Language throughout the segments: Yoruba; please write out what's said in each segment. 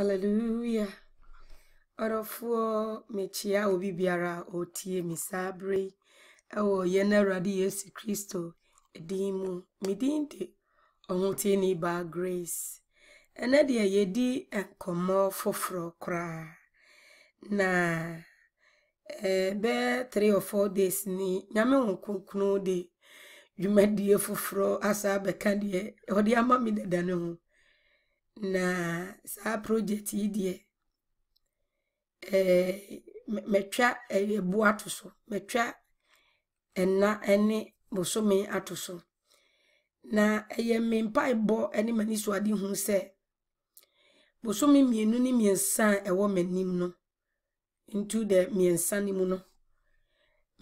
Aleluya. Ọrọfuo mechia obi bịara otie misabri ewo yenera di Yesu Kristo edimu midinde ọhụtie n'iba grace. Ene deɛ yɛdi nkɔmmɔ foforɔ koraa na bɛɛ tri of four days ni nyame wo kronkron dwumadie foforɔ asa bɛka deɛ ɔde ama me dada no ho. na saa project yi deɛ ɛɛ mɛtwa ɛbu ato so mɛtwa ɛna ɛne bosome ato so na ɛyɛ mpaebɔ ɛne mani so ade hu sɛ bosomi mienu ne mmiɛnsa a ɛwɔ m'anim no ntu dɛ mmiɛnsa no mu no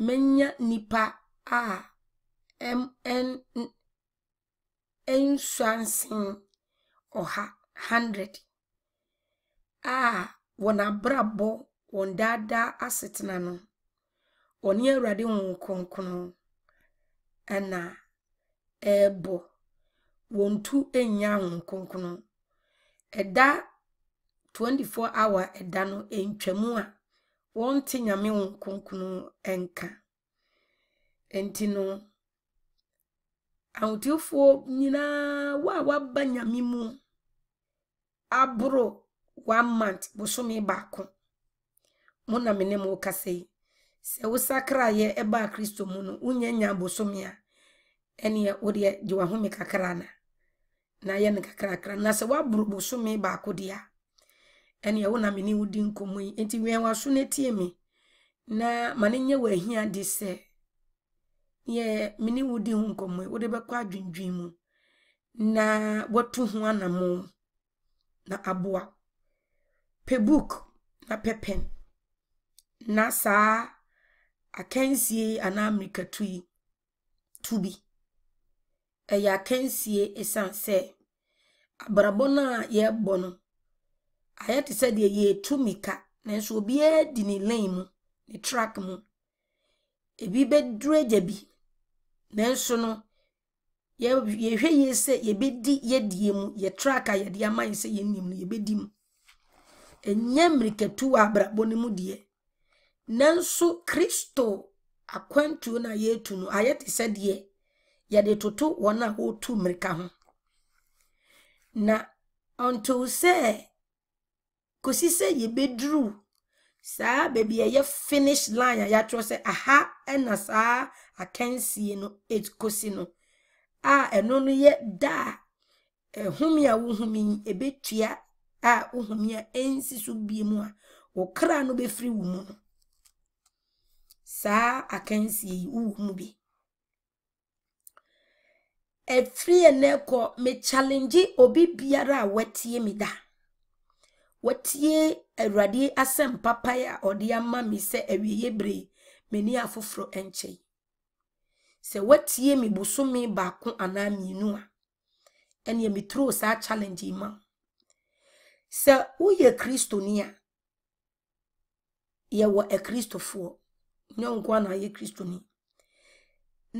mɛnya nipa a ɛm ɛn ɛnsuansen ɔha. 100 a wɔn abrabɔ wɔn daadaa asetena no wɔne awurade wɔn kronkron ɛna ɛrebɔ wɔn tu nya wɔn kronkron ɛda 24 hour ɛda no ntwamu a wɔn te nyame wɔn kronkron nka nti no ahotefoɔ nyinaa wo a waba nyame mu. abro one month bosom baako mụ na mene mo kasa yi sɛ wosakra yɛ ɛbaa kristo mu no wonya nya bosome a ɛneɛ wodeɛ gye wahome kakra na na yɛ ne kakrakra na sɛ woaboro bosome baako deɛ a ɛneɛ wo na mene wodi nkɔmmɔ yi nti wɛn waso no tie me na ma ne nyɛ wahia de sɛ yɛ mene wodi ho nkɔmmɔ yi wode bɛkɔ adwendwen mu na watu ho anammɔn na aboa pɛ book na pɛ pen na saa akansie anaa mmirikatu yi tu bi ɛyɛ akansie ɛsiane sɛ abrabɔ no a yɛrebɔ no ayɛ te sɛ deɛ yɛretu mmirika nanso obiara di ne lane mu ne track mu ebi bɛduru agya bi nanso no yɛhwɛ yie sɛ yɛbɛdi yɛdie mu yɛtraka yɛde ama yɛ sɛ yɛnim no yɛbɛdi mu ɛnyɛ mmirikatu wɔ abrabɔ mu deɛ nanso kristo akwantuo no a yɛtu no ayɛ te sɛ deɛ yɛde toto wɔn a wɔtu mmirika ho na ɔntow sɛ kɔsi sɛ yɛbɛduru saa baabi ɛyɛ finish line a yɛatwerɛ sɛ aha ɛna saa akansie no ɛkɔsi no a ɛno no yɛ da a ɛhome a wohome yi ɛbɛtua a wohome a ɛnsi so bie mu a wo no bɛfiri wo mu no saa akansie yi wowo mu bi ɛfiri ɛnɛ kɔ mechallenge obi biara a watie me da watie awurade asɛm papae a ɔde ama me sɛ awieɛ bere m'ani afoforɔ nkyɛn sɛ watie me bosome baako anaa mmienu a ɛneɛ meturo saa challenge yi ma sɛ woyɛ kristoni a yɛwɔ akristofoɔ nyɔnko a naayɛ kristoni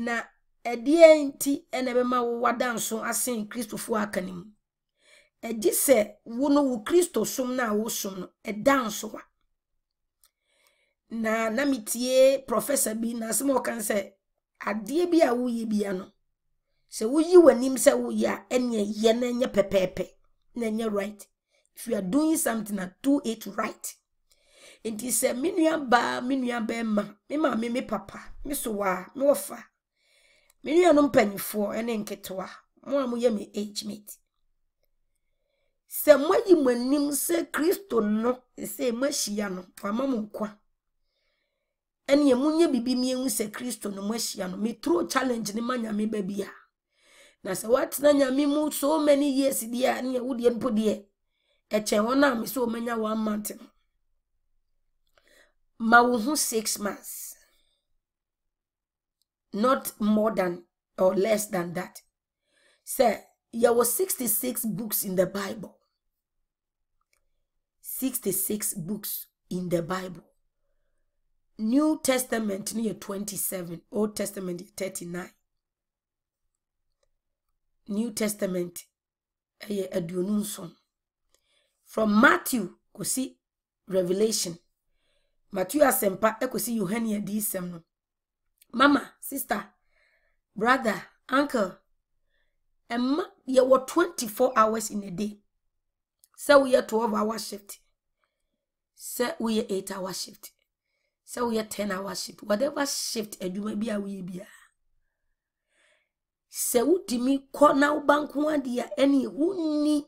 na ɛdeɛ nti ɛna ɛbɛma wo wada nso asen kristofoɔ aka ne mu ɛgye sɛ wo no wo kristo som no a wosom no ɛda nso wa na na metie prɔfɛsa bi na asɛm ɔka sɛ adeɛ bi a woyɛ bia no sɛ woyi w'anim sɛ woyɛ a ɛneɛ yɛ na enye pɛpɛɛpɛ na enye right if you are doing something a do it right nti sɛ me nua baa me nua bɛrima me maame me papa me sowa me wɔfa me nua no mpanyifoɔ ɛne nketewa mo a moyɛ me age mate sɛ moayi mo anim sɛ kristo no sɛ moahyia no wama mo nkwa ɛne ɛmu bibi biribi mmienu sɛ kristo no mu ahyia no meturo challenge ni manya nyame ba bi a na sɛ woatena mu so many years deɛ a ne ɛwodeɛ mpo deɛ ɛkyɛn wɔn a me sɛ one month ma wo six months not more than or less than that Sir, there were sixty six books in the bible sixty six books in the bible new testament no yɛ 27 old testament yɛ 39 new testament ɛyɛ aduonu nson from matthew kɔsi revelation matthew asempa e eh, asɛmpa ɛkɔsi yohane adiyisɛm no mama sister brother uncle ɛma yɛwɔ 24 hours in a day sɛ woyɛ 12 hour shift sɛ woyɛ 8 hour shift we woyɛ ten hour shift whatever shift adwuma bi a woyɛ bia sɛ wodimi kɔ na woba nko adeɛ a ɛne wonni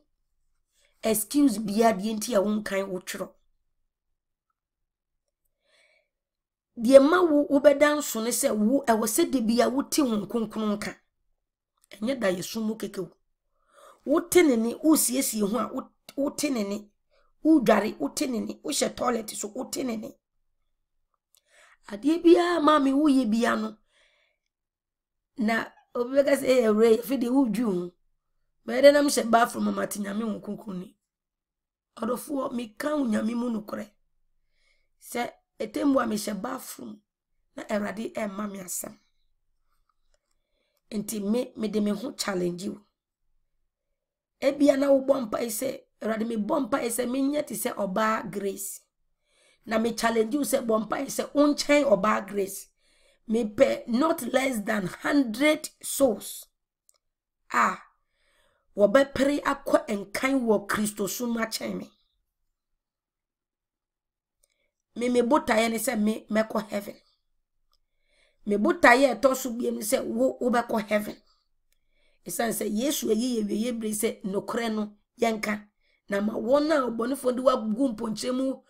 excuse bia deɛ nti a wonkan wotwerɛ deɛ ma wo wobɛda nso ne sɛ wo ɛwɔ sɛ de bia wote ho nkonkron nka ɛnyɛ da yɛ sumu keke wo wote ne ne wosiesie ho a wote ne ne wodware wote ne ne wohyɛ toilet so wote ne ne adeɛ biara maa me woyɛ bia no na obi bɛka sɛ ɛyɛ awura yɛ afei deɛ wodwi ho mɛyɛdɛ nam hyɛ baafrom a mate nyame wo nkonkro ni ɔdɔfoɔ ka wo nyame mu nokorɛ sɛ ɛtammu a hyɛ baafrom na awurade ɛma me asɛm nti me mede me ho challenge wo ebia na mpa mpae sɛ awurade mebɔ mpae sɛ menyɛ te sɛ ɔbaa grace na me challenge you sɛ bɔ mpae sɛ wonkyɛn ɔbaa grace mepɛ not less than hundred souls a ah, wɔbɛpere pray nkan wɔ wo Christo mu akyɛn me me me botaeɛ ne sɛ me me ko heaven me botaeɛ ɛtɔ so biem ne sɛ wo ko heaven ɛsiane sɛ yesu ayi yɛ ye bere sɛ nokre no yɛnka na ma wona a ɔbɔnefoɔ wa wagu mpɔnkyerɛ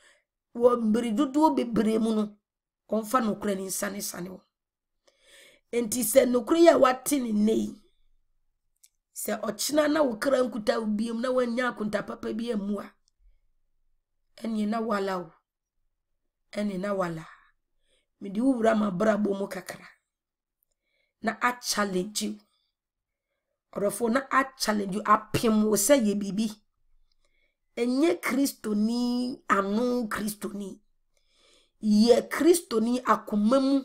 wɔ mbiri dodoɔ bebree mu no ɔmfa nokorɛ ne nsanesane wɔ nti sɛ nokorɛ yi a wate ne nne yi sɛ na wo kra nkuta wo biam na woanya akonta papa bi ammu eni na wala wo eni na wala mede wo wura mabrabɔ mu kakra na achallenge wo ɔdɔfoɔ na achallenge wo apem wo se ye bibi ɛnyɛ kristoni ano kristoni yɛ kristoni akoma mu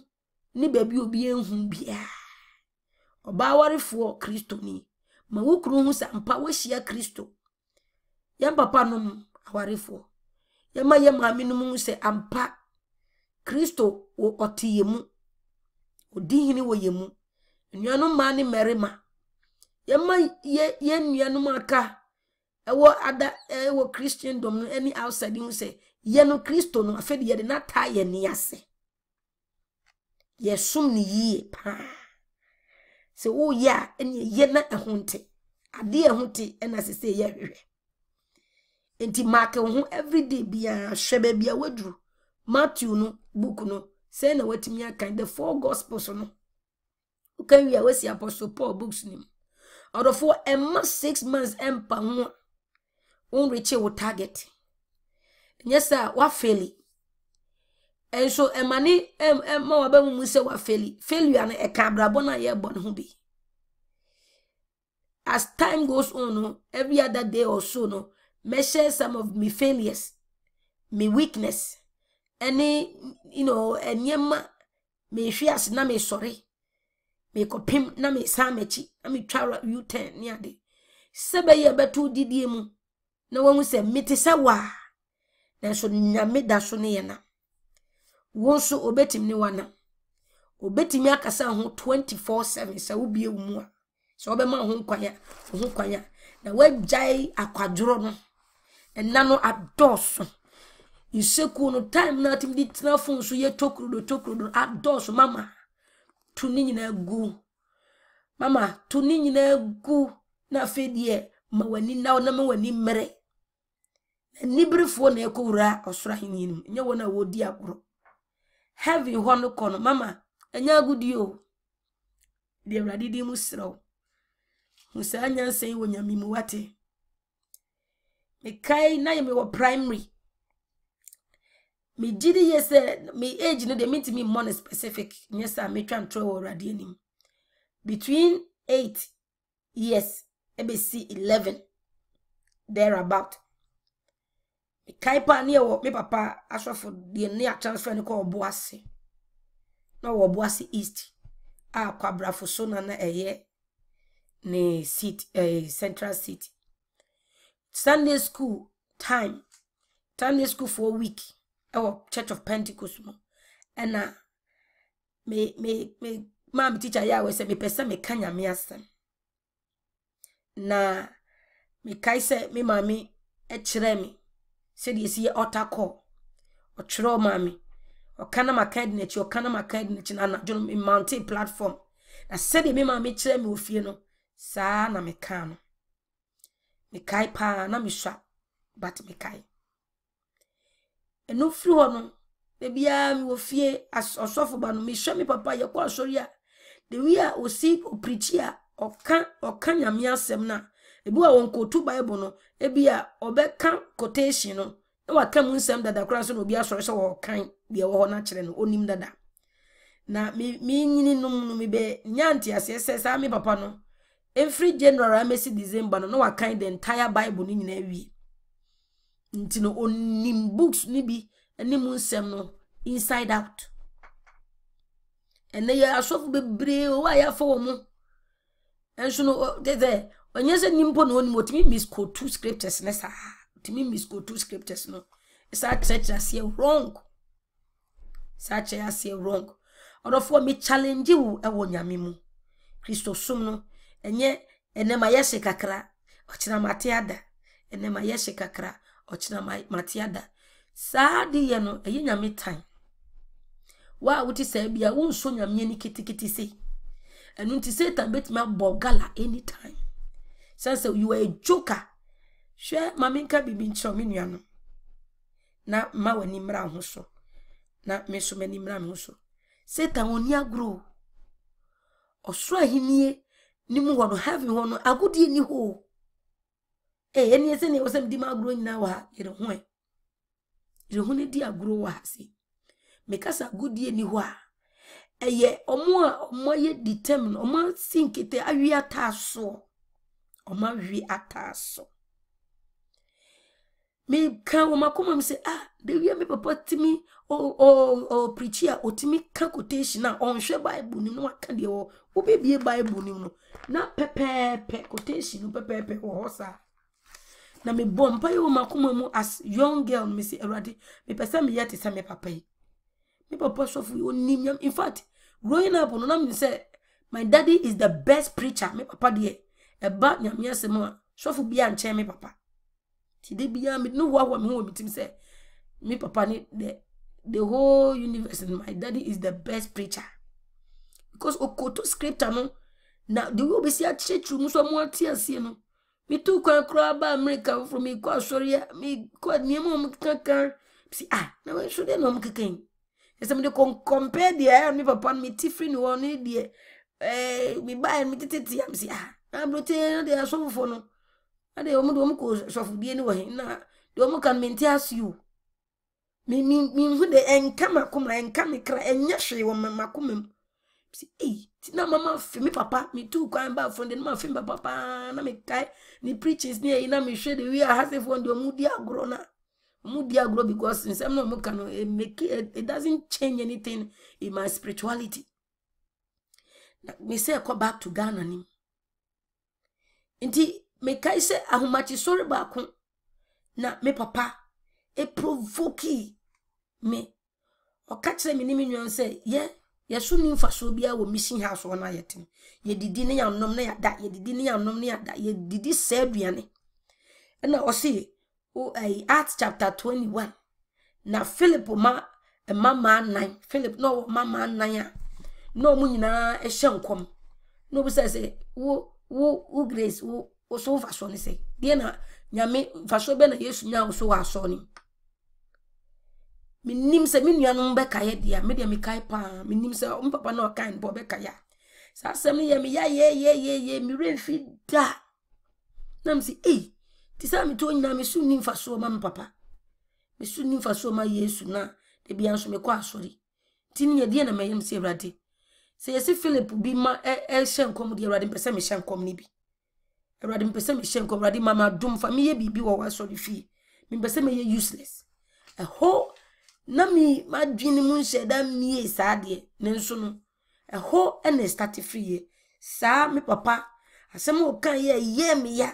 ne baabi obi ehu biara ɔbaa warefoɔ kristoni ma wo kunu ho sa mpa woahyia kristo yɛn papa nom awarefoɔ yɛma yɛ maame nom sɛ ampa kristo wɔ ɔte yɛ mu odi hene wɔ yɛ mu nnuanom mmaa ne mmarima yɛma yɛ yɛn nnuanom aka. ɛwɔ ada ɛwɔ christendom no ɛne outside mu sɛ yɛ no kristo no afei de na n'ataa yɛ ne ase yɛsom ne yie paa sɛ woyɛ a ɛne yɛ na ɛho ade adeɛ ɛho te ɛna sese yɛhwehwɛ nti maaka wo ho everyday biara hwɛ baabi waduru matthew no book no sɛ na watumi akan the four gospels no wokan wie a wasi apostle paul books no mu ɔdɔfoɔ ɛma six months ɛmpa wonreche wo target nyɛ sɛ wafeli nso ɛma ne ɛma wabɛmu mu sɛ wafeli failure no ɛka abrabɔ no a yɛbɔ ne ho bi as time goes on no every other day or so no measure some of my failures my weakness ɛne you know nneɛma mehwe ase na mesɔre mekɔpem na mesan m'akyi na metwa u10 ne ade sɛ bɛyɛ bɛto didie mu na wɔn sɛ mete sɛ wa nanso nyame da so ne yɛ na wɔn nso obetumi ne wana obetumi akasa ho twenty four seven sɛ wobie wo mu a sɛ wɔbɛma ho nkwan a ho kwan a na wagyae akwadworɔ no ɛna no adɔɔso nseku no time na atim de tena fon so yɛ tokurodo tokurodo adɔɔso mama to ne nyinaa gu mama to ne nyinaa gu na afei deɛ ma w'ani na na ma w'ani mmerɛ niberefoɔ na ɛkɔwura ɔsoro ahenni no mu nyɛ wɔn a wɔredi agorɔ heaven mama ɛnyɛ agudie o deɛ awurade di mu serɛw hu saa nyansa yi wɔ nyame mu na yɛ mewɔ primary Me jidi yɛ me age no deɛ mentumi mmɔ no specific nyɛ sɛ a metwa ntorɔ wɔ awurade anim between eight years ɛbɛsi eleven there about kan pa ne wɔ me papa asɔfo deɛ ne atransfer ne kɔ ɔbo ase na wɔ ɔbo ase east a kwabrafo so na na ɛyɛ ne seat ɛɛ eh, central seat sunday school time sunday school for a week ɛwɔ church of pentecost mu na me me me maame teacher yɛ a wɔsɛ mepɛ sɛ meka nyame asɛm na mekae sɛ me maame ɛkyerɛ me. Said si yɛ ɔta kɔ or maame ɔka or maka di n'akyi ɔka na maka di n'akyi na anadwo no mmante platform na sɛdeɛ me maame kyerɛ me ofie no Sa na me can no kai pa na me shop, but me mekae ɛno firi hɔ no baabiara mewɔ as ɔsɔfo ba no mehwɛ me papa ya asɔre a dewi a osi opirikyi o ɔka ɔka nyame asɛm no a ebi a wɔn kotu baịbụl no ebi a ɔbɛka quotation no na aka mu nsɛm dada koraa nso na obi asɔre sɛ wɔɔkan deɛ ɛwɔ hɔ no akyerɛ no onim dada na me nyini nom no me bɛ nya nteaseɛ sɛ saa me papa no efiri january amesi december no na wakan the entire baịbụl no nyinaa wie nti no onim books no bi ne mu nsɛm no inside out ɛnɛ yɛ asɔfo bebree wɔ a yɛafa wɔ mu nso no dɛdɛ ɔnyɛ sɛ nimpo na onim otumi miss two scriptures ne saa otumi miss two scriptures no saa kyerɛkyerɛ aseɛ wrong saa kyerɛ aseɛ wrong ɔdɔfoɔ mi challenge wo ɛwɔ nyame mu kristo som no ɛnyɛ ɛnɛma yɛhyɛ kakra ochina matiada, ene ɛnɛma yɛhyɛ kakra ɔkyerɛ mate ada saa adeɛ no ɛyɛ nyame tan wa a wote saa bi a wonso nyame ani kitikiti se ɛno nti satan bɛtumi abɔ gala anytime sɛ you are a joker hwɛ maame nka biribi nkyerɛ me nua no na mma w'ani mmra ho so na me nso m'ani mmra me ho so satan wɔn ni agorɔ ɔsoro ahennie ne mu hɔ no heaven hɔ no agodie ni hɔ o ee ɛni ɛsɛ na ɛwɔ di mu agorɔ nyinaa wɔ ha yɛrɛ ho ɛ yɛrɛ ho ne di agoro wɔ ha se mekasa agodie ni hɔ a ɛyɛ ɔmo a ɔmo ayɛ determine ɔmo asi nkete awia taa soɔ. ɔma wi ataa so meka wɔ makoma m sɛ ah dawia me papa tumi ɔprikyi a ɔtumi ka quotation a ɔnhwɛ bible nim na waka deɛ wɔ wobɛbie bible nim no na pɛpɛɛpɛ quotation no pɛpɛɛpɛ wɔ hɔ saa na mebɔ mpa yi wɔ makoma mu as young girl me mesɛ awurade mepɛ sɛ meyɛ te sɛ me papa yi me papa sɔfo yi ɔnim yam in fact growing up no na mene my daddy is the best preacher me papa deɛ ɛba nyame asɛm a sɔfo bia nkyɛn me papa nti da bia me ne hoahoa me ho wɔ me tim me papa ni the the whole universe and my daddy is the best preacher because okoto scripture no na the way obesi akyerɛkyerɛ mu so ɔmo ate aseɛ no Me metu kwan koraa ba from me mekɔ asɔre me mekɔ nneɛma ɔmo keka si ah na we deɛ na ɔmo keka yi ɛsɛ mede compare the ɛyɛ me papa me mete firi ne wɔ ne deɛ eh, me mebaeɛ no metete tea m si ah na brotee na deɛ asɔfofoɔ no na deɛ wɔn de wɔn kɔ sɔfobie no wɔ he na deɛ wɔn ka no mente ase o mi mi mi hu de ɛnka ma kɔm na ɛnka mi kra ɛnyɛ hwee wɔ ma ma kɔm mu si eyi ti na mama fi mi papa mi tu kwan ba fɔ de na ma fi mi papa paa na mi kae ne preachings ne ɛyi na mi hwɛ de wi ahasefoɔ deɛ wɔn di agorɔ na wɔn di agorɔ because nsɛm na wɔn ka no it eh, make it, eh, it doesn't change anything in my spirituality na mi sɛ ɛkɔ back to ghana nim nti se sɛ ahomakyesɔre baako na me papa ɛprovoki me ɔka kyerɛ me ni me nnuan ye yɛ yɛso ni mfasoɔ biara wɔ mission house hɔ no ayɛ ten yɛdidi ne yɛanom ne yɛada yɛdidi ne yɛanom ne ye didi saa aduane ɛna ɔse ayi acts chapter 21 na philip ma mmamaa nan philip no ɔwɔ mmamaa nan a na ɔmo nyinaa hyɛ nkɔm na obisaa sɛ wo wo wo grace wo wo so fa so ne sɛ deɛ na nyame fa so bɛ na yesu nya wo so wa so ne minu sɛ me nuanom bɛkaeɛ deɛ a medeɛ mekae paa menim sɛ m papa na ɔkae no bɔ bɛkaeɛ a saa ye ye ye ye yayeyeyeye mmerɛ mfi da na mi sɛ ei nti saa metɔ nyinaa meso nni mfasoɔ ma me papa meso nni mfasoɔ ma yesu na da bia nso mekɔ asɔre nti ne yɛdeɛ na mɛyɛ m sɛ awurade Se yɛsi philip bi ma ɛhyɛ nkɔm deɛ awurade mpɛ sɛ mehyɛ nkɔm no bi awurade mpɛ sɛ mehyɛ nkɔm awurade ma ma dom fa meyɛ biribi wɔ w'asɔre fie mempɛ sɛ meyɛ useless ɛhɔ na mi madwene mu nhyɛ da mie saa deɛ ne nso no ɛhɔ ɛna start firiɛ saa me papa asɛm a ɔka yɛ ɛyɛ me ya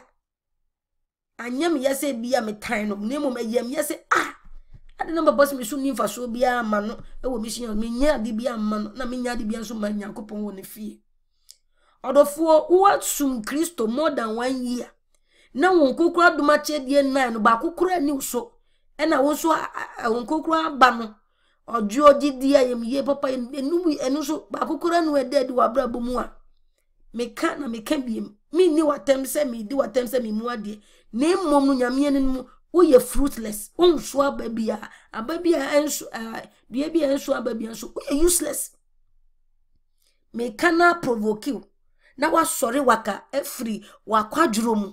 anyɛ me ya sɛ bi a no na mmom ɛyɛ me ya sɛ ah ade na mbabɔ sɛ so ni mfasoɔ biara ma no ɛwɔ mission menya ade biara ma no na menya ade biara nso ma nyankopɔn wɔ ne fie ɔdɔfoɔ woasum kristo more than one year na wɔn kokora doma kyɛdeɛ nnan no baako kora ani so ɛna wɔn nso wɔn kokora aba no ɔdwo gyidi a yɛm yie papa enum ɛno nso baako kora no ɛda adi wɔ abrabɔ mu a meka na meka biem me ni watɛm sɛ mi di watɛm sɛ mi mu adeɛ na emom no nyamea no mu woyɛ fruitless wonso aba biara aba biara nso bia biara nso aba biara nso woyɛ useless meka na provoke na wasɔre waka afiri wakwadworo mu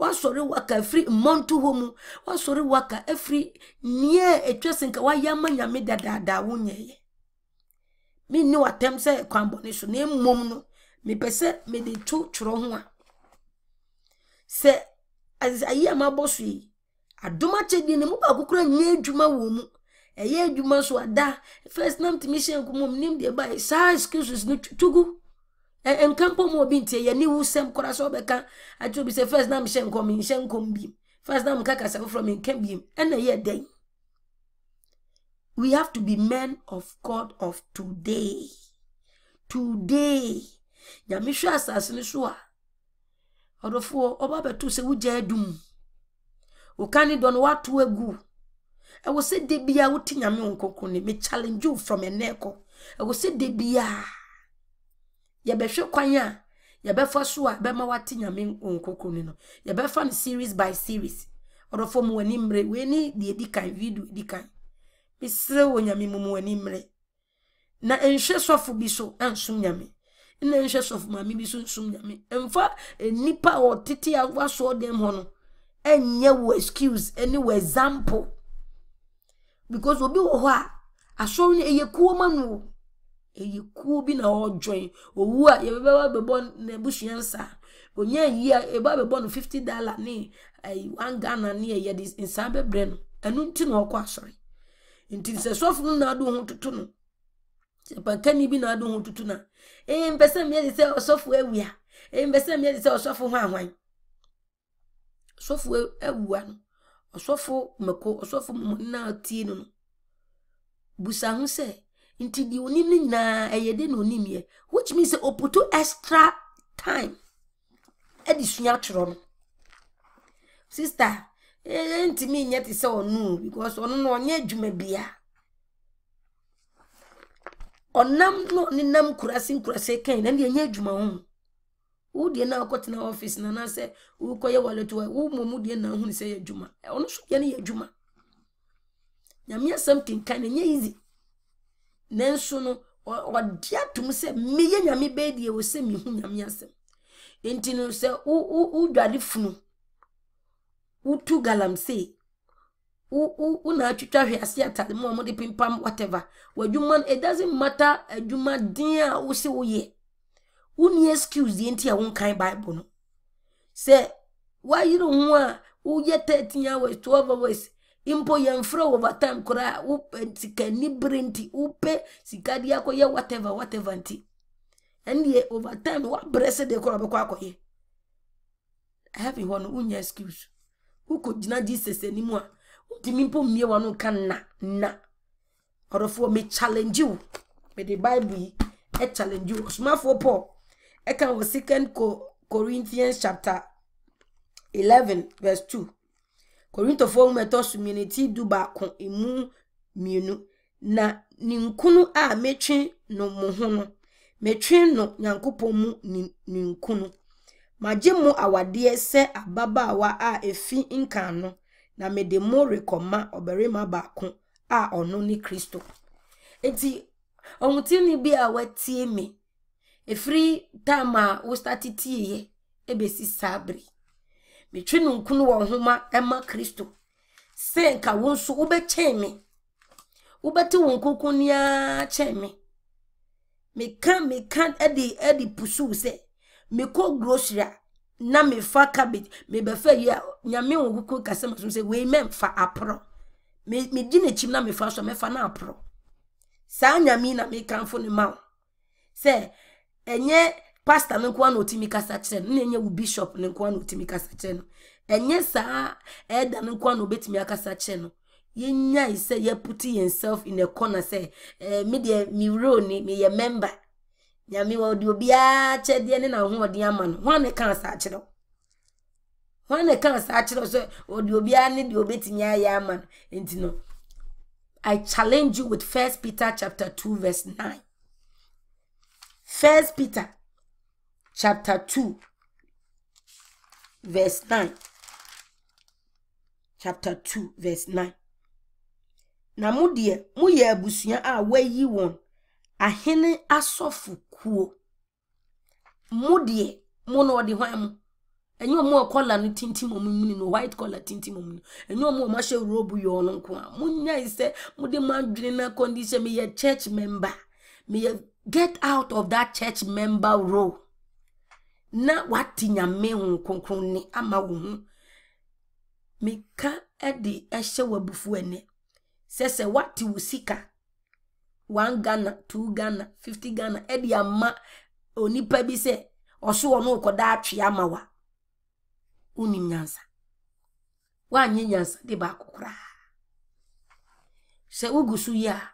wasɔre waka afiri mmɔnto hɔ mu wasɔre waka afiri nea atwa sɛ nka wayɛ ama nyame dadaadaa wonyɛeɛ menni watam sɛ kwanbɔne so na mmom no mepɛ me de to twerɛ ho a sɛ ayi a mabɔ yi adom akyɛdeɛ na mu baako kora nyɛ adwuma wɔ mu ɛyɛ adwuma so ada first nam tumi hyɛ nkomom nim deɛ ba saa excuses no tugu nka mpɔ mu obi ntie yɛne wo sɛm kora sɛ ɔbɛka agye obi sɛ first nam hyɛ nkɔm nhyɛ nkɔm biem first nam nka kasa foforɔ menka biem ɛna ɛyɛ dɛn we have to be men of god of today today nyame hwɛ asase no so a ɔdɔfoɔ ɔba bɛto sɛ wogya adum Ukani dɔ no woato agu ɛwɔ sɛ da biaa wote nyame wo nkɔkro ne mechallenge wo from ɛnɛ kɔ ɛwɔ sɛ da biaa yɛbɛhwɛ kwan a yɛbɛfa so a bɛma wate nyame wo ne no yɛbɛfa no series by series ɔdɔfo mu w'ani mmerɛ wei ne deɛ di kan video di kan mesrɛ wɔ nyame mu mu w'ani mmerɛ na nhwɛ sɔfo bi so ansom nyame na nhwɛ sɔfo maame bi so nsom nyame mfa nnipa a wɔtete a wasoɔ dɛm hɔ no enye wo excuse any wo example because obi wo ho a asori ne eye kuo ma no eye kuo bi na ojoin owu a ye bebe wa na busua nsa onye yi a e ba bebo no 50 dollar ni ai wan Ghana ni eye dis nsa bebre no enu nti na okwa asori nti se no na adu ho tutu no se bi na adu ho tutu na e mpese me se osofu awia e mpese me se osofu ho ahwan sɔfo awua e, no ɔsɔfo mmako ɔsɔfo mmɔnna a ɔtie no no busa ho sɛ nti deɛ onim no nyinaa ɛyɛ de na onim yɛ which means sɛ ɔputu extra time ɛde sua twerɛ no sista e, ɛɛ ntumi nyɛ te sɛ ɔno because ɔno no ɔnyɛ adwuma bia ɔnam no nenam nkurase nkurase kan na deɛ ɛnyɛ adwuma ho. wo deɛ na akɔtena office na anaasɛ wokɔyɛ waleto a wo mmom deɛ na ahunu sɛ yɛ adwuma ɔno so deɛ no yɛ adwuma nyame asɛm kenkan na ɛnyɛ easy nanso no ɔde atom sɛ meyɛ nyame bɛɛ deɛ wɔ sɛ mehu nyame asɛm nti no sɛ wodware funu wotu galamsey wona atwitwa hwease atade mu a mode pimpam whatever w'adwuma no it doesn't matter adwuma den a wo se woyɛ wuni excuse ntị a won kan bible no se wayiro ho a woyɛ 13 hours 12 hours mpo yɛmfrɛ over time koraa nti nti over time wabrɛ sɛ de koraa wobɛkɔ akɔyɛ ɛhafi hɔ no wonya excuse wokɔgyina jesus anim a wontumi mpo mmie wa no nka na na ɔdɔfoɔ wo mede bible yi wo ɔsomafoɔ paul ɛka wɔ second corinthians chapter eleven verse two korintofoɔ nwoma ɛtɔ so mmienu ti du baako emu mmienu na ne nkunu a metwe no mo ho no metwe no nyankopɔn mu ne nkunu magye mo awadeɛ sɛ ababaawa a efi nkan no na mede mo rekɔma ɔbarima baako a ɔno ne kristo eti ɔhotini bi a watie me. ɛfiri time a wostate tieɛ sabri. saa bere metwe no nkunu wɔ nhoma ɛma kristo sɛ nka wo nso wobɛkyɛn me wobɛte wo nkonkonniaa kyɛn me meka meka ɛde ɛde pusuw sɛ mekɔ grocery a na mefa cabbage mebɛfa yi a nyame wo kuku kasa ma so sɛ wei mɛmfa aporɔ megye n'akyim na mefa so a fa na apro. Sa nyame na mekamfo no ma wo ɛnyɛ pastor no nkoa na ɔtumi kasa kyerɛ no na wo bishop no nkoa na ɔtumi kasa kyerɛ no ɛnyɛ saa ɛda no nkoa na ɔbɛtumi akasa kyerɛ no yɛnyae sɛ yɛputi yɛnself in a corner say ɛɛ eh, me deɛ me wuro ni meyɛ member nyame wɔ de obiara kyɛdeɛ ne n'ahoɔden ama no wɔn ne kan saa kyerɛ wɔn ne kan saa kyerɛ sɛ ɔde obiara ne deɛ obetumi ayɛ ama no nti i challenge you with first peter chapter two verse nine. First Peter chapter 2 verse 9. Chapter 2 verse 9. Na mu deɛ mu abusua a wɔayi wɔn ahene asɔfokuo. Mu deɛ mu na ɔde hwan mu? Ɛnyɛ ɔmo a no tintim ɔmo no white tintim a robe yɛ ɔno de na condition church member get out of that church member role na wate nyame ho kronkron ne ama wo ho meka de ɛhyɛ w'abufu ani sɛ sɛ wate wo sika one ghana two ghana fifty ghana ɛde ama onipa bi sɛ ɔso ɔno ɔkɔda atwi ama wa wonim nyansa woanyɛ nyansa de baako koraa sɛ wogu so yi a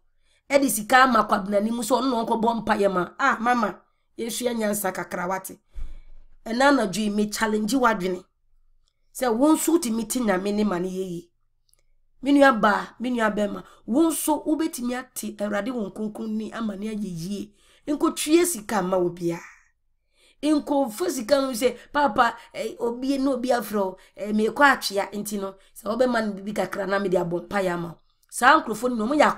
Edi sika ama kwabenani ni sɛ ɔno na ɔnkɔbɔ mpaeɛ ma ah mama yɛsua nyansa kakra wate ɛna anadwo yi mechallenge w'adwene sɛ wo nso wotumi te nyame ne ma no yɛyi me nua baa me nua bɛma wo nso wobɛtumi ate awurade wo nkonkonni ama ne ayɛ yie nkɔtwie sika ma wo biara nkɔfo sika papa eh, obi na obi afrɛ eh, meekɔ atwea nti no sɛ wobɛma no biribi kakra na mede abɔ mpaeɛ ama wo saa nkurɔfoɔ no na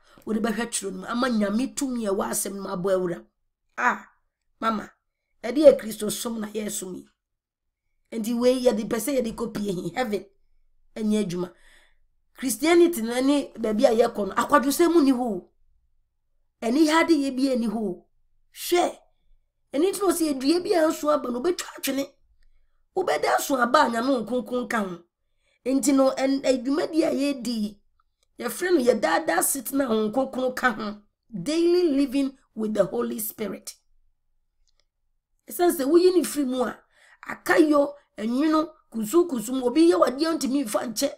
wode bɛhwɛ twerɛ no mu ama nyame tumi ɛwɔ asɛm no abɔ awura a mama ɛde yɛ kristo som na yɛsom yi nti wei yɛde pɛ sɛ yɛde kɔpie hi heaven ɛnyɛ adwuma christianity no ne baabi a yɛkɔ no akwadwosɛ mu ni hoo ɛne yade yɛ bi ani hoo hwɛ ɛne ntina ɔsɛ yɛdua bi a nso aba no wobɛtwa atwene wobɛda so aba a nyame wo ka ho nti no adwumadi a yɛdi yɛfrɛ no yɛ daadaa sitena ho nkonkron ka ho daily living with the holy spirit ɛsiane sɛ woyi ne firi mu a akayɔ ɛnwino kusumkusum obi yɛ wadeɛ ntumi mfa nkyɛ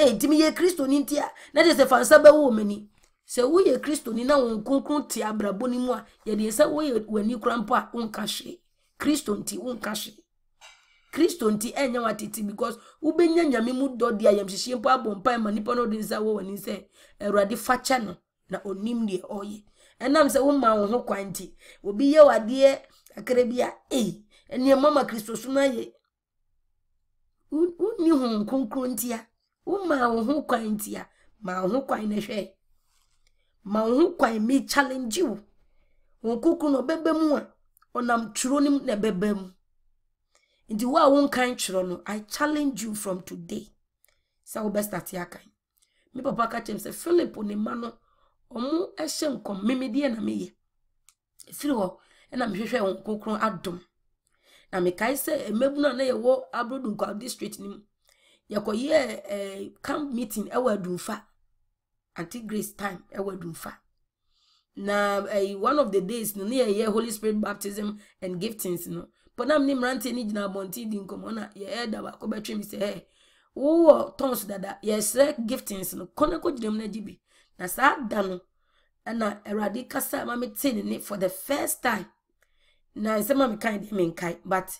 ee ntumi yɛ kristoni nti a na de sɛ fansa bɛwɔ wɔn ani sɛ woyɛ kristoni na wɔn nkonkron te abrabɔ ne mu a yɛde sɛ woyɛ w'ani kora mpo a wonka hwee kristo nti wonka hwee kristo nti ɛnyɛ watete because wobɛnya nyame mu dɔ de ayamhyehyeɛ mpo abɔ mpae ma nnipa no ɔde nsa wɔ w'ani sɛ awurade fakyɛ no na ɔnim deɛ ɔyɛ ɛnam sɛ woma wo ho kwan nti obi yɛ wadeɛ kakra bi a ei nneɛma ma kristo so no ayɛ wonni ho nkronkron ntia woma wo ho kwan ntia ma wo ho kwan no hwɛ ma wo ho kwan me challenge wo wo kokro no ɔbɛba mu a ɔnam twuro no na ɛbɛba mu nti wo a wonkan kyerɛ no i challenge you from today best sɛ wobɛstate akan me papa ka kyerɛ m philip ne ma no ɔmo hyɛ nkɔm memedeɛ na meyɛ ɛfiri hɔ ɛna mehwehwɛ wɔn kronkron adom na me sɛ mmabunu a na yɛwɔ abrodu nkwaw district no mu yɛkɔyɛɛ eh, camp meeting ɛwɔ adumfa anti grace time ɛwɔ adumfa na uh, one of the days no ne yɛyɛ holy spirit baptism and giftings you no But I'm not mmeranteɛ no gyina abɔnten di nkɔmmɔ na yɛyɛ da baako bɛtwe mi sɛ ɛ wowɔ tons dada yɛsrɛ giftings no kɔ na kɔgyina mu no agye bi na saa da no ɛna awurade kasa ma metee ne ne for the first time na nsɛm a mekae deɛ menkae but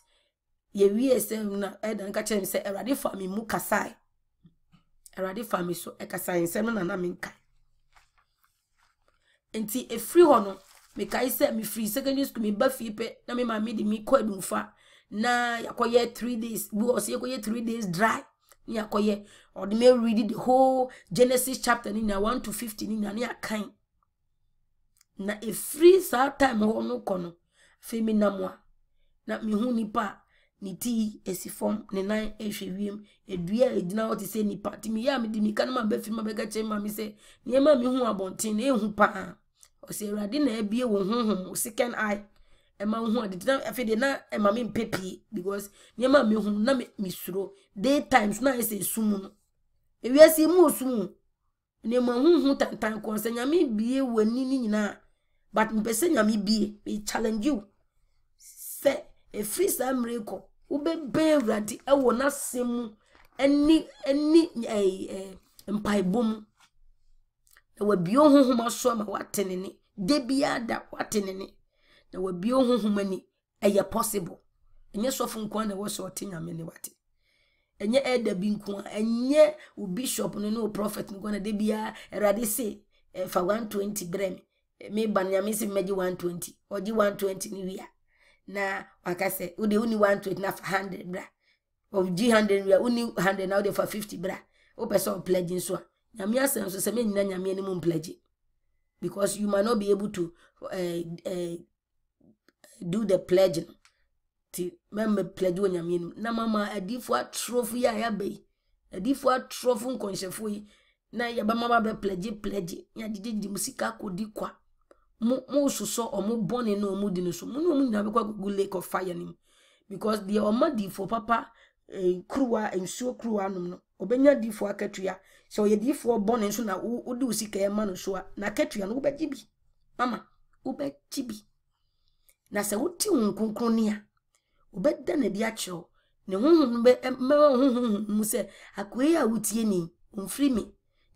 yɛwie sɛ na ɛda no ka kyerɛ me sɛ awurade fa me mu kasae awurade fa me so ɛkasae nsɛm no na na menkae nti ɛfiri hɔ no mekae sɛ mefiri secondary school meba fie pe na me maame de me kɔ adumfa na yɛakɔyɛ three days bi wɔ sɛ yɛkɔyɛ three days dry Ni ne yɛakɔyɛ di me read the whole genesis chapter ni na one to fifty ne nyinaa ne yɛakan na ɛfiri saa time hɔ no kɔ no afei menam a na mehu ni pa ni ti esi fam ne nan ehwɛ wiem edua egyina se ni pa. nipa timi yɛ a di mika no ma bɛfi ma bɛka kyɛn ma mi e nneɛma mi hu e na pa. paa ɔsɛ awurade na abie wo honhom wo second eye ɛma wo ho ɔdede na afei de na ɛma me mpɛ pii because nneɛma a mehu na mesuro day times na ɛsɛ sum no ewiase mu osum nneɛma huhu tantan kɔn sɛ nyame bie wɔ ani ne nyinaa but mpɛ sɛ nyame bie me challenge you sɛ efiri saa mmerɛ kɔ wobɛbɛn awurade ɛwɔ n'asɛm mu ɛne ɛne ɛɛ ɛɛ mpaebɔ na wabie ohun ahoma so ama watene ne da biara da wate ne ne na wabie honhom ani ɛyɛ possible ɛnyɛ sɔfo nko na ɛwɔ sɛ ɔte nyame ne wate ɛnyɛ ɛda bi nko a ɛnyɛ wo bishop no ne wo prophet no na da biara awurade se ɛfa 120 brɛ me eh, meba no nyame se mmɛgye 120 ɔgye 120 no wia na waka sɛ wode woni 120 na fa hundred bra ɔgye hundred wia woni hundred na wode fa fifty bra wopɛ sɛ ɔplɛgye nso a nyame asɛm so sɛ menyina nyameɛ no mu mplɛgye because you might not be able to uh, uh, do the pledge no nti mɛmɛ pledge wɔ nyame anim na mama adiifo atorɔfo yi a yɛaba yi adiifo atorɔfo nkɔnhyɛfo yi na yɛbɛma ba bɛ pledge pledge di di musika kodi kwa mo mo sosɔ ɔmo bɔne na ɔmo di no so mo ne ɔmo nyinaa bɛkɔ akɔgu lake of fire no mu because deɛ ɔma diifo papa eh, kuruwa nsuo kuruwa nom no ɔbɛnya diifo akatua sɛ ɔyɛ diifoɔ bɔne nso na wode wo sika ɛma no so a na katua no wobɛgye bi mama wobɛgye bi na sɛ wote wo nkonkronni a wobɛda n'adi akyerɛw ne honhom mɛma honhom mu sɛ akoe a wotie ni mfiri me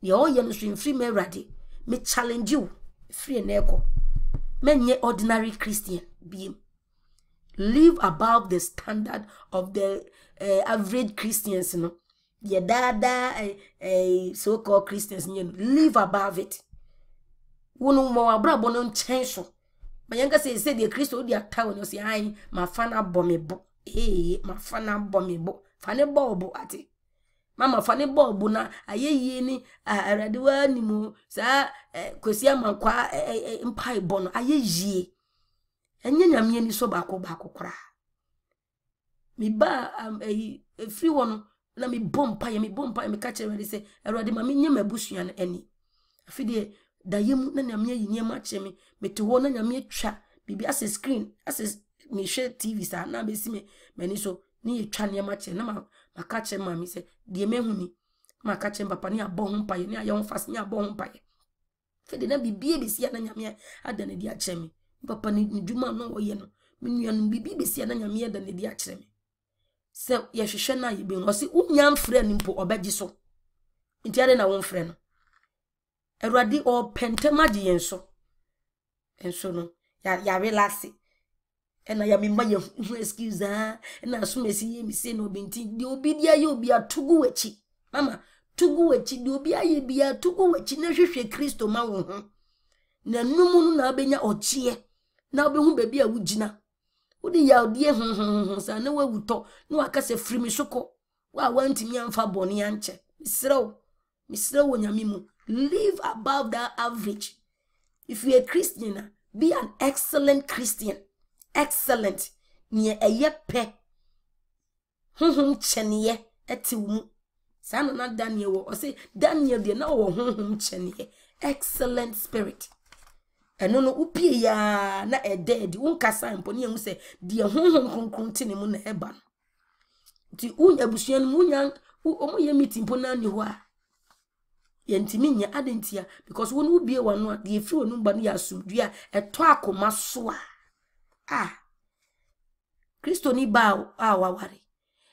deɛ ɔyɛ no so mfiri me awurade me challenge wo firi na ɛkɔ mɛnyɛ ordinary christian biem live above the standard of the uh, average christians no yɛ daadaa ɛɛ so called christians nyɛ live above it wɔn mu abrabɔ no nkyɛn so ma yɛn kasa sɛ deɛ kristo odi ata wɔn no sɛ ma fa na bɔ me bo Eh, ma fa na bɔ me bo fa ne bɔɔbo ate mama fa ne bɔɔbo na ayɛ yie ne awurade wa anim saa ɛɛ kwesi ama kwa ɛɛ ɛɛ mpae bɔ no ayɛ yie ɛnyɛ ni so baako baako kra. Mi ba ɛyi free hɔ na mi mebɔ mpayɛ mebɔ mpayɛ meka kyerɛ awurade sɛ awurade ma menyɛ m'abusua no ani afi deɛ daeɛ mu na nyame ayi nneɛma akyerɛ me mete hɔ na nyame atwa biribi asɛ screen asɛ mehwɛ tv sa na bɛsi me m'ani so ne yɛtwa nneɛma akyerɛ na ma kyerɛ maame sɛ deɛ mahu ni maka kyerɛ papa ne abɔ ho mpayɛ ne ayɛ ho fas ne abɔ ho mpayɛ fɛde na biribia bɛsia na nyame ada no adi akyerɛ me papa ne dwuma no ɔyɛ no menua no biribia bɛsia na nyame ada no adi akyerɛ me sɛ yɛhwehwɛ no ayɛ bi no ɔse wonya mfrɛ no mpo ɔbɛgye so nti ade na womfrɛ no awurade ɔpɛ ntɛm agye yɛn so nso no yɛarela ase ɛna yɛmema yɛhu excuse a ah, ɛna asom asi yɛ mi sei na obi nti deɛ obi de ayɛ obi atogu w'akyi mama togu w'akyi deɛ obi ayɛ bia togu w'akyi na hwehwɛ kristo ma wo ho na num no na wobɛnya ɔkyeɛ na wobɛhu baabi a wogyina wode yawdeɛ hohohoho saa na woawutɔ na waka sɛ firi me so kɔ wa wantumi amfa bɔne ankyɛ mesrɛ wo mesrɛ nyame mu live above that average if you a christian a be an excellent christian excellent neɛ ɛyɛ pɛ honhom kyɛneɛ ɛte wo mu saa na daniel wɔ ɔsɛ daniel deɛ na ɔwɔ honhom kyɛneɛ excellent spirit ɛno no wopie yaa na ɛda adi wonkasa mpo ne ɛhu sɛ deɛ honhom kronkron te ne mu na ɛba no nti abusua no mu wonya ɔmo yɛ meeting mpo naa ne hɔ a yɛntumi nyɛ ade nti because wɔn wobie wɔn ano a deɛ efiri wɔn mba no yɛ asomdue a ɛtɔ akoma so a a kristoni baa a waware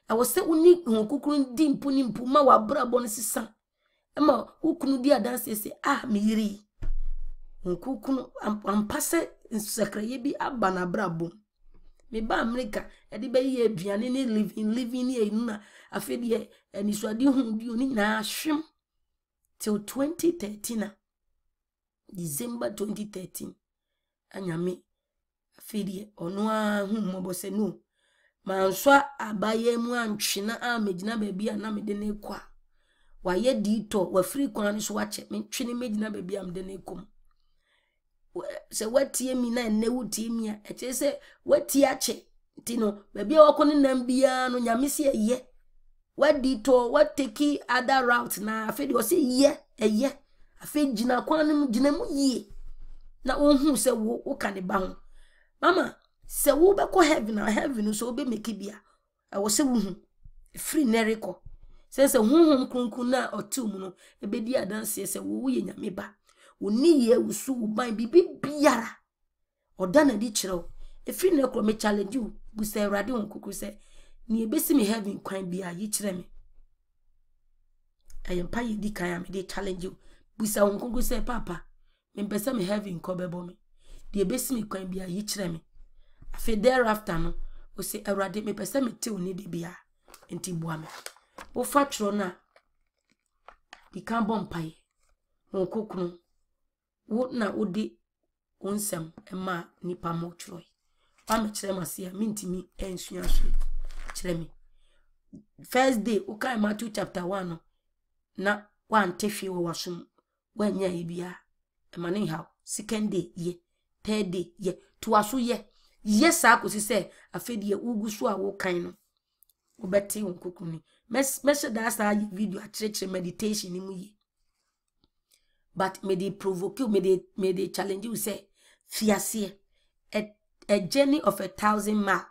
ɛwɔ sɛ woni wɔn kukuru di mpu ne mpu ma wabrabɔ no sisan ɛma wokunu di adanseɛ sɛ a ah, meyere yi. nkukunu ampasɛ nsakraeɛ bi aba n'abrabɔ mu meba amerika ɛde bɛyɛ aduane ne living living ne ɛnu na afei deɛ anisoade ho bio ne nyinaa ahwem till 2013 a december 2013 anyame afei deɛ ɔno ara ho mmɔbɔ sɛ no mansɔ abayɛ mu na a megyina baabi a na mede ne kɔ a wayɛ diitɔ wafiri kwan no so wakyɛ metwene megyina baabi a mede ne kɔ mu sɛ watie mi na nne wotie mi a ɛkyerɛ sɛ watie akye nti no baabi a wɔkɔ ne nam biara no nyame sɛ ɛyɛ wadi tɔ wateki ada route na afei deɛ ɔsɛ yɛ ɛyɛ afei gyina kwan no mu gyina mu yie na wohu sɛ wo woka ne ba ho mama sɛ wobɛkɔ heaven a heaven nso wobɛmeki bi a ɛwɔ sɛ wohu firi nɛre kɔ sɛ sɛ honhom kronkron no a ɔtew mu no ɛbɛdi adanseɛ sɛ wo woyɛ nyame ba wo ni ye wo su wo ban bibi biara oda na di kyerɛ wo na kɔ me challenge wo busa awurade wo nkuku sɛ ne ebesi me heaven kwan bi a yi kyerɛ me ɛyɛ mpa yɛ di kan a me de challenge wo busa wo nkuku sɛ papa me mpɛ sɛ me heaven kɔ bɛbɔ me ne ebesi me kwan bi a yi kyerɛ me afei thereafter no o awurade me pɛ sɛ me tew ne de bia nti bua me wofa twerɛ no a di kan bɔ mpaeɛ wo nkokunu wo na wode wo nsɛm ma nipa ma wotwerɛe woamɛkyerɛ ma se a mentimi ansua hwee kyerɛ me first day wokae matthew chapter 1 no na woante hwee wɔ w'asom woanyɛ yɛ biara ɛma ne nhaw second day ye third day ye toa so yɛ yɛ saa kɔsi sɛ afei deɛ wogu so a wokan no wobɛte wo nkokro ni mɛhyɛ daa saa video akyerɛkyerɛ meditation ne mu yie but may they provoke you, may they, may they challenge you, say, fiasie, a, a journey of a thousand miles."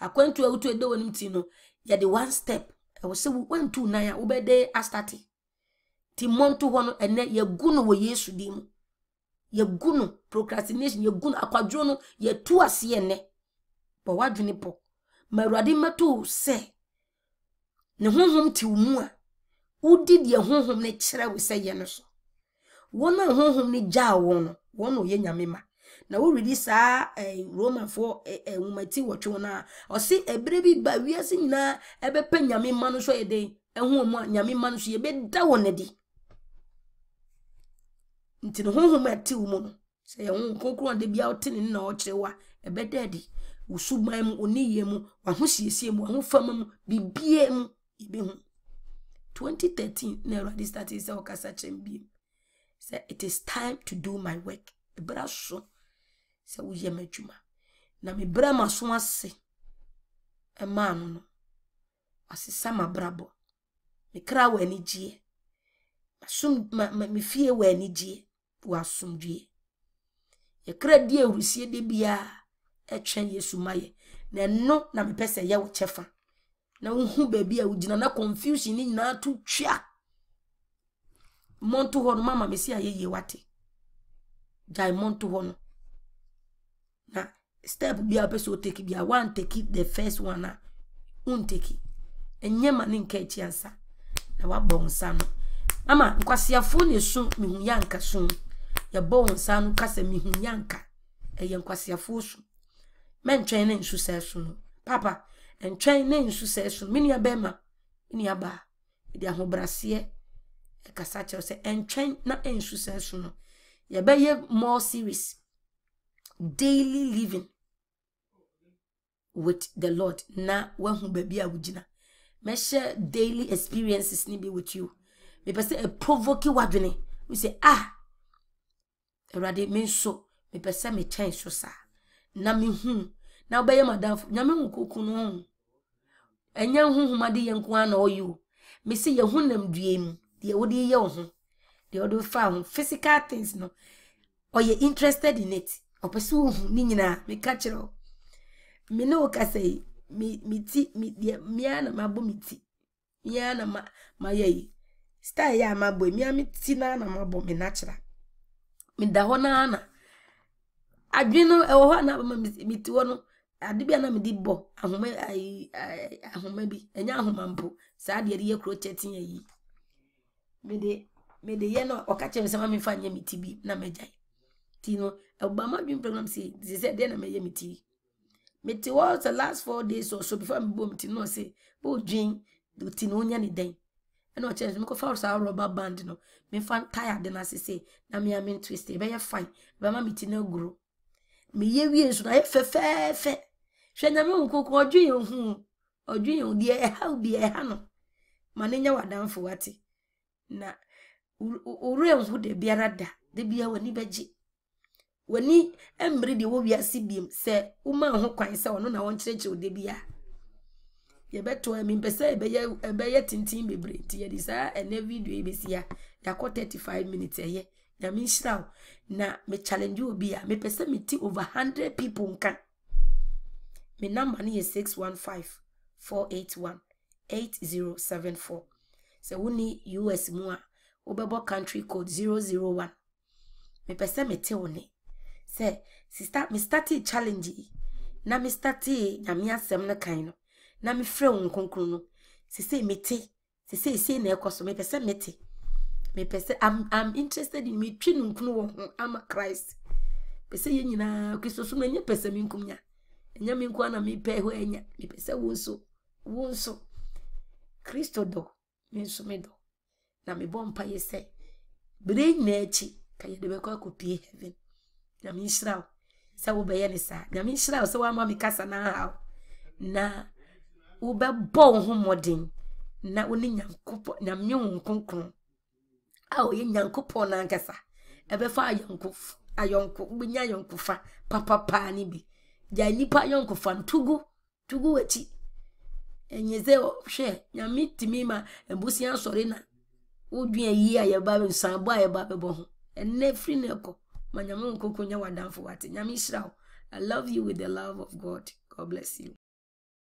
According to a to a do one tino, yeah, the one step. I was say, one two naya, ube de astati. Timontu one, and then ye gunu wo yesu dimu. Ye gunu, procrastination, ye gunu, akwadrono, ye tu asiene. But what do you po? Meradi metu se. Ne hum hum ti umu a. Udi die honhom ne kyerɛ wo sɛ yɛ no wɔn a honhom no gyaa wɔn wɔn na ɔyɛ nyame ma na woredi saa eh, romanfoɔ eh, eh, nwomati wɔtwe no a ɔse ɛberɛ bi ba wiase nyinaa ɛbɛpɛ nyame ma no so yɛ den ɛho mu a nyame ma no so yɛbɛda wɔn adi nti no honhom a ɛte wo mu no sɛ yɛho kronkron de bia wote ne no na ɔkyerɛ wo a ɛbɛda adi wo suban mu oniyɛ mu wahosiesie mu wahofama mu bibie mu yɛbɛhu 2013 na awurade stati sɛ ɔkasa kyerɛ m biemu sɛ it is time to do my work ebra so sɛ woyɛ m'adwuma na mebra m'aso ase ɛmaa no no asesa m'abrabɔ mekra wɔ anigyeɛ masom ma ma mefie wɔ anigyeɛ wɔ asomdwie yɛkra di awurusie de biara ɛtwɛn yesu ma yɛ na ɛno na mepɛ sɛ yɛ wo kyɛfa na wohu baabi a wogyina na confusion ne nyinaa to twa mmɔnto hɔ no mama mesi ayɛyie wate jai mmɔnto hɔ na step bi a wopɛ sɛ bi a woanteki the first one a wonteki ɛnyɛ ma ne nka akyi ansa na woabɔ wo nsa no ama nkwaseafoɔ na ɛsu mehu yɛanka so yɛbɔ wo nsa no kasa mehu yɛanka ɛyɛ nsu sɛ so no papa ntwɛn ne nsu sɛ so no menua bɛrima menua baa ɛde ahobraseɛ kasa kyerɛ sɛ ntwɛn na nsusan so no yɛbɛyɛ more series daily living with the lord na wahu baabi a wogyina mɛhyɛ daily experiences ne bi with you mepɛ sɛ ɛprovoke w'adwene wo sɛ ah awurade me nso mepɛ sɛ mekyɛn so saa na mehu na wobɛyɛ madamfo nyame hu koko no ho ɛnyɛ honhomade yɛ nko a na ɔyɛ o mesi yɛho nam dua mu deɛ wode yɛ wo ho deɛ wode fa ho physical things no ɔyɛ interested in it ɔpɛ sɛ wohu ne nyinaa meka kyerɛ wo me ne wo na mabɔ me ti mea na yi style a mabɔ mea me ti na mabɔ me nakyera na hɔ na no ade na ahoma ahoma bi ahoma mpo saa yi. mede mede yɛ no ɔka kyerɛ me sɛ ma memfa nyɛ me ti bi na mɛgyae nti no ɛba ma dwen program sɛ te sɛ deɛ na mɛyɛ me ti was the last four days or so before mebɔ me ti no ɔse bɛɔdwen ti no wonya ne no ɛna ɔkyerɛ sɛ mekɔfa saa rubber band no me memfa tire de no ase sɛ na me mea me ntwist ɛbɛyɛ fine ɛbɛma me ti no Me ye wie nso Fe fe fe. hwɛ nyame me nkoko ɔdwen yɛ hu ɔdwen yɛ hu deɛ ɛha wo bi ɛha no ma ne nyɛ w'adamfo wate na wurams ho da biara da da w'ani bɛgye w'ani mmiri deɛ ɛwɔ wiase biem sɛ woma ho kwan sɛ ɔno na wɔn kyerɛkyerɛ wo da biara yɛbɛto ɛmi mpɛ sɛ ɛbɛyɛ ɛbɛyɛ tenten bebree nti yɛde saa ɛnɛ video yi bɛsi ha yɛakɔ thirty five minutes ɛyɛ nyame nhyira na me challenge obi a mepɛ me meti over hundred people nka me number no yɛ six one five four eight one eight zero seven four. Se woni us mu a country code 001 mepɛ sɛ mete wo ne sɛ sista mestatee challenge yi na mestatee nyame asɛm no kan kaino. na mefrɛ wo nkonkron no sesei mete Se sei na ɛkɔ so mepɛ me te. mepɛ sɛ I'm, i'm interested in metwi no nkunu wɔ ho ama christ pɛ sɛ yɛn nyinaa kristosom no ɛnyɛ pɛ sɛ menkum nya ɛnyɛ me nko a na mepɛ hɔ anya mepɛ sɛ wo nso kristo dɔ me nso na mebɔ mpaeɛ sɛ bere nyinaa akyi ka yɛde bɛkɔ akɔpie heaven nyame nhyira wo sɛ wobɛyɛ ne saa nyame nhyira wo sɛ woama me kasa no ahaw na wobɛbɔ wo ho mmɔden na wo ne nyankopɔn nyame wo nkonkron a ɔyɛ nyankopɔn no ankasa ɛbɛfa ayɔnkof ayɔnko wobɛnya ayɔnkofa papapaa ne bi gya nnipa ayɔnkofa ntugu tugu w'akyi ɛnyɛsɛ hwɛ nyame tumi ma abusua asɔre na wodua yie a yɛba nsanbo a yɛba bɛbɔ ho ɛnɛ firi na ɛkɔ ma nkoko nyɛ wadamfo wate nyame hyira i love you with the love of god god bless you